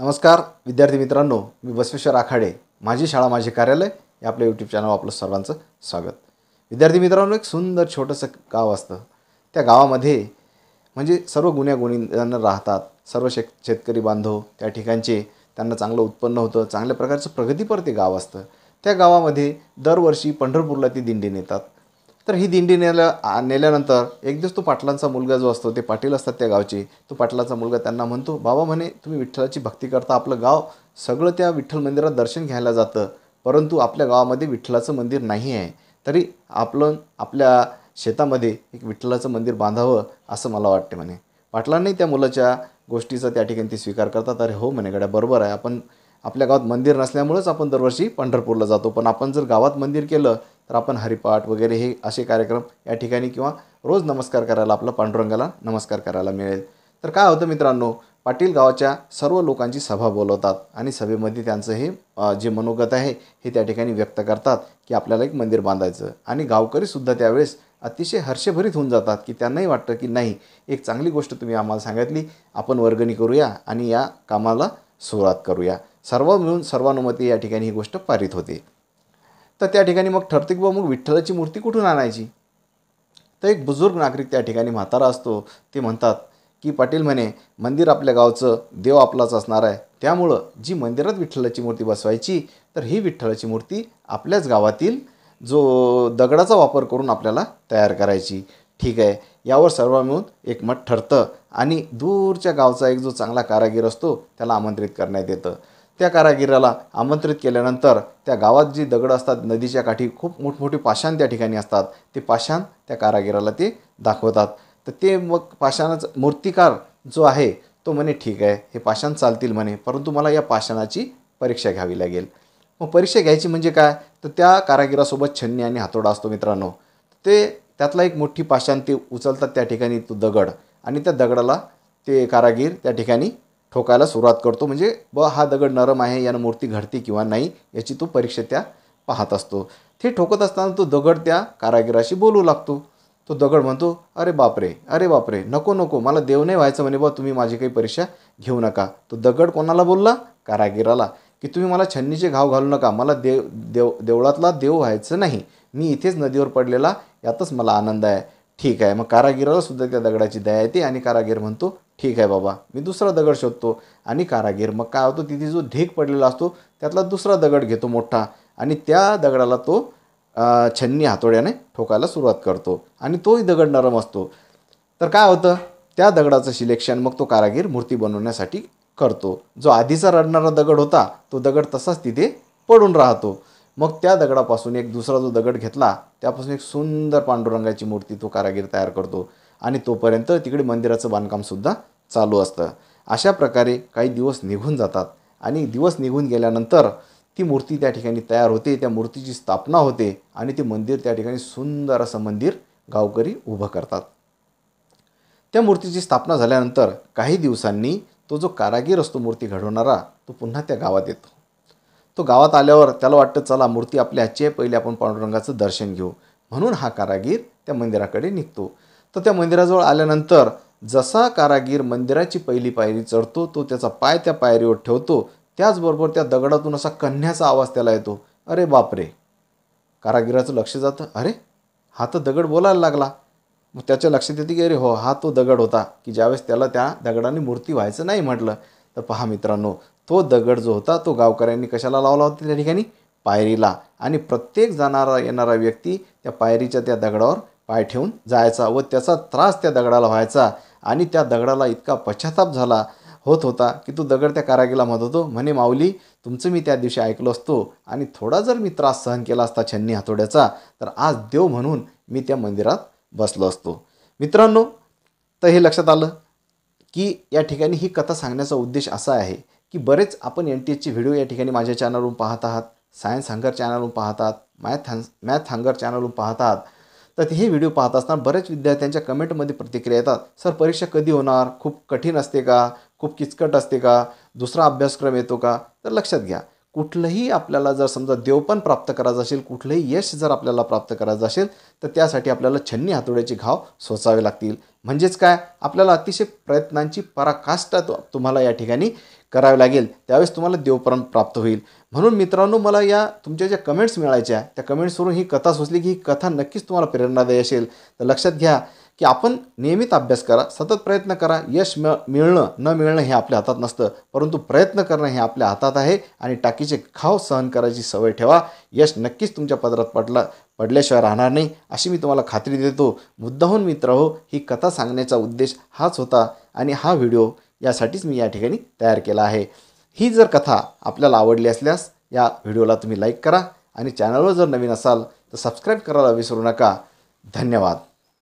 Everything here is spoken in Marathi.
नमस्कार विद्यार्थी मित्रांनो मी बसवेश्वर आखाडे माझी शाळा माझे कार्यालय या आपल्या यूट्यूब चॅनल आपलं सर्वांचं स्वागत विद्यार्थी मित्रांनो एक सुंदर छोटंसं गाव असतं त्या गावामध्ये म्हणजे सर्व गुन्ह्या राहतात सर्व शेत शेतकरी बांधव त्या ठिकाणचे त्यांना चांगलं उत्पन्न होतं चांगल्या प्रकारचं प्रगतीपर ते गाव असतं त्या गावामध्ये दरवर्षी पंढरपूरला ती दिंडी नेतात तर ही दिंडी नेल्या नेल्यानंतर एक दिवस तो पाटलांचा मुलगा जो असतो ते पाटील असतात त्या गावचे तो पाटलाचा मुलगा त्यांना म्हणतो बाबा म्हणे तुम्ही विठ्ठलाची भक्ती करता आपलं गाव सगळं त्या विठ्ठल मंदिरात दर्शन घ्यायला जातं परंतु आपल्या गावामध्ये विठ्ठलाचं मंदिर नाही आहे तरी आपण आपल्या शेतामध्ये एक विठ्ठलाचं मंदिर बांधावं असं मला वाटते म्हणे पाटलांनी त्या मुलाच्या गोष्टीचा त्या ठिकाणी ती स्वीकार करतात अरे हो म्हणे गड्या बरोबर आहे आपण आपल्या गावात मंदिर नसल्यामुळेच आपण दरवर्षी पंढरपूरला जातो पण आपण जर गावात मंदिर केलं तर आपण हरिपाठ वगैरे हे असे कार्यक्रम या ठिकाणी किंवा रोज नमस्कार करायला आपला पांडुरंगाला नमस्कार करायला मिळेल तर काय होतं मित्रांनो पाटील गावाच्या सर्व लोकांची सभा बोलवतात आणि सभेमध्ये त्यांचं हे जे मनोगत आहे हे त्या ठिकाणी व्यक्त करतात की आपल्याला एक मंदिर बांधायचं आणि गावकरीसुद्धा त्यावेळेस अतिशय हर्षभरीत होऊन जातात की त्यांनाही वाटतं की नाही एक चांगली गोष्ट तुम्ही आम्हाला सांगितली आपण वर्गणी करूया आणि या कामाला सुरुवात करूया सर्व मिळून सर्वानुमती या ठिकाणी ही गोष्ट पारित होते तर त्या ठिकाणी मग ठरते की बाबा मग विठ्ठलाची मूर्ती कुठून आणायची तर एक बुजुर्ग नागरिक त्या ठिकाणी म्हातारा असतो ते म्हणतात की पाटील म्हणे मंदिर आपल्या गावचं देव आपलाच असणार आहे त्यामुळं जी मंदिरात विठ्ठलाची मूर्ती बसवायची तर ही विठ्ठलाची मूर्ती आपल्याच गावातील जो दगडाचा वापर करून आपल्याला तयार करायची ठीक आहे यावर सर्व मिळून एकमत ठरतं आणि दूरच्या गावचा एक जो चांगला कारागीर असतो त्याला आमंत्रित करण्यात येतं त्या कारागिराला आमंत्रित केल्यानंतर त्या गावात जी दगड असतात नदीच्या काठी खूप मोठमोठी पाषाण त्या ठिकाणी असतात ते पाषाण त्या कारागिराला ते दाखवतात तर ते मग पाषाणाच मूर्तिकार जो आहे तो म्हणे ठीक आहे हे पाषाण चालतील म्हणे परंतु मला या पाषाणाची परीक्षा घ्यावी लागेल मग परीक्षा घ्यायची म्हणजे काय तर त्या कारागिरासोबत छन्नी आणि हातोडा असतो मित्रांनो ते त्यातला एक मोठी पाषाण ते उचलतात त्या ठिकाणी तो दगड आणि त्या दगडाला ते कारागीर त्या ठिकाणी ठोकायला सुरुवात करतो म्हणजे ब हा दगड नरम आहे यानं मूर्ती घडते किंवा नाही याची तो परीक्षा त्या पाहत असतो ते ठोकत असताना तो दगड त्या कारागिराशी बोलू लागतो तो दगड म्हणतो अरे बापरे अरे बापरे नको नको मला देव नाही व्हायचं म्हणे बा तुम्ही माझी काही परीक्षा घेऊ नका तो दगड कोणाला बोलला कारागिराला की तुम्ही मला छन्नीचे घाव घालू नका मला देव देव देवळातला देव व्हायचं नाही मी इथेच नदीवर पडलेला यातच मला आनंद आहे ठीक आहे मग कारागिरालासुद्धा त्या दगडाची दया येते आणि कारागीर म्हणतो ठीक आहे बाबा मी दुसरा दगड शोधतो आणि कारागीर मग काय होतो तिथे जो ढेक पडलेला असतो त्यातला दुसरा दगड घेतो मोठा आणि त्या दगडाला तो छन्नी हातोड्याने ठोकायला सुरुवात करतो आणि तोही दगड नरम असतो तर काय होतं त्या दगडाचं सिलेक्शन मग तो कारागीर मूर्ती बनवण्यासाठी करतो जो आधीचा रडणारा दगड होता तो दगड तसाच तिथे पडून राहतो मग त्या दगडापासून एक दुसरा जो दगड घेतला त्यापासून एक सुंदर पांडुरंगाची मूर्ती तो कारागीर तयार करतो आणि तोपर्यंत तिकडे मंदिराचं बांधकामसुद्धा चालू असतं अशा प्रकारे काही दिवस निघून जातात आणि दिवस निघून गेल्यानंतर ती मूर्ती त्या ठिकाणी तयार होते त्या मूर्तीची स्थापना होते आणि ते मंदिर त्या ठिकाणी सुंदर असं मंदिर गावकरी उभं करतात त्या मूर्तीची स्थापना झाल्यानंतर काही दिवसांनी तो जो कारागीर असतो मूर्ती घडवणारा तो पुन्हा त्या गावात येतो तो गावात आल्यावर त्याला वाटतं चला मूर्ती आपल्या ह्याची आहे पहिले आपण पांडुरंगाचं दर्शन घेऊ म्हणून हा कारागीर त्या मंदिराकडे निघतो तर त्या मंदिराजवळ आल्यानंतर जसा कारागीर मंदिराची पहिली पायरी चढतो तो त्याचा पाय त्या पायरीवर ठेवतो त्याचबरोबर त्या दगडातून असा कन्ह्याचा आवाज त्याला येतो अरे बापरे कारागिराचं लक्ष जातं अरे हा तर दगड बोलायला लागला मग त्याच्या लक्षात येते की अरे हो हा तो दगड होता की ज्यावेळेस त्याला त्या दगडाने मूर्ती व्हायचं नाही म्हटलं तर पहा मित्रांनो तो दगड जो होता तो गावकऱ्यांनी कशाला लावला होता त्या ठिकाणी पायरीला आणि प्रत्येक जाणारा येणारा व्यक्ती त्या पायरीच्या त्या दगडावर पाय ठेवून जायचा व त्याचा त्रास त्या दगडाला व्हायचा आणि त्या दगडाला इतका पश्चाताप झाला होत होता की तो दगड त्या कारागीला म्हणत होतो म्हणे माऊली तुमचं मी त्या दिवशी ऐकलो असतो आणि थोडा जर मी त्रास सहन केला असता छन्नी हातोड्याचा तर आज देव म्हणून मी त्या मंदिरात बसलो असतो मित्रांनो तर हे लक्षात आलं की या ठिकाणी ही कथा सांगण्याचा उद्देश असा आहे की बरेच आपण एन टी एचचे व्हिडिओ या ठिकाणी माझ्या चॅनलवरून पाहत आहात सायन्स हंगर चॅनलवरून पाहतात मॅथ हां मॅथ हंगर चॅनलवरून पाहतात तर हे व्हिडिओ पाहत असताना बऱ्याच विद्यार्थ्यांच्या कमेंटमध्ये प्रतिक्रिया येतात सर परीक्षा कधी होणार खूप कठीण असते का खूप किचकट असते का दुसरा अभ्यासक्रम येतो का तर लक्षात घ्या कुठलंही आपल्याला जर समजा देवपण प्राप्त करायचं असेल कुठलंही यश जर आपल्याला प्राप्त करायचं असेल तर त्यासाठी आपल्याला छन्नी हातोड्याचे घाव सोचावे लागतील म्हणजेच काय आपल्याला अतिशय प्रयत्नांची पराकाष्ठा तुम्हाला या ठिकाणी करावे लागेल त्यावेळेस तुम्हाला देवप्राण प्राप्त होईल म्हणून मित्रांनो मला या तुमच्या ज्या कमेंट्स मिळायच्या त्या कमेंट्सवरून ही कथा सुचली की ही कथा नक्कीच तुम्हाला प्रेरणादायी असेल तर लक्षात घ्या की आपण नियमित अभ्यास करा सतत प्रयत्न करा यश मिळ मिळणं न मिळणं हे आपल्या हातात नसतं परंतु प्रयत्न करणं हे आपल्या हातात आहे आणि टाकीचे खाव सहन करायची सवय ठेवा यश नक्कीच तुमच्या पदरात पडला पडल्याशिवाय राहणार नाही अशी मी तुम्हाला खात्री देतो मुद्दाहून मित्र हो ही कथा सांगण्याचा उद्देश हाच होता आणि हा व्हिडिओ यासाठीच मी या ठिकाणी तयार केला आहे ही जर कथा आपल्याला आवडली असल्यास या व्हिडिओला तुम्ही लाईक करा आणि चॅनलवर जर नवीन असाल तर सबस्क्राईब करायला विसरू नका धन्यवाद